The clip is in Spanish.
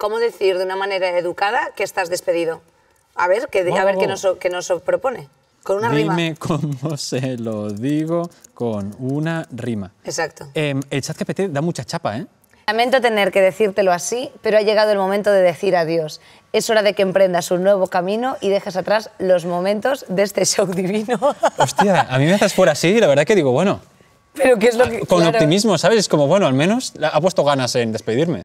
¿cómo decir de una manera educada que estás despedido? A ver, que, a ver qué, nos, qué nos propone. Con una rima. Dime cómo se lo digo con una rima. Exacto. Em, el chat GPT da mucha chapa, ¿eh? Lamento tener que decírtelo así, pero ha llegado el momento de decir adiós. Es hora de que emprendas un nuevo camino y dejes atrás los momentos de este show divino. Hostia, a mí me haces fuera así, la verdad que digo, bueno. Pero qué es lo que... Con optimismo, ¿sabes? Es como, bueno, al menos ha puesto ganas en despedirme.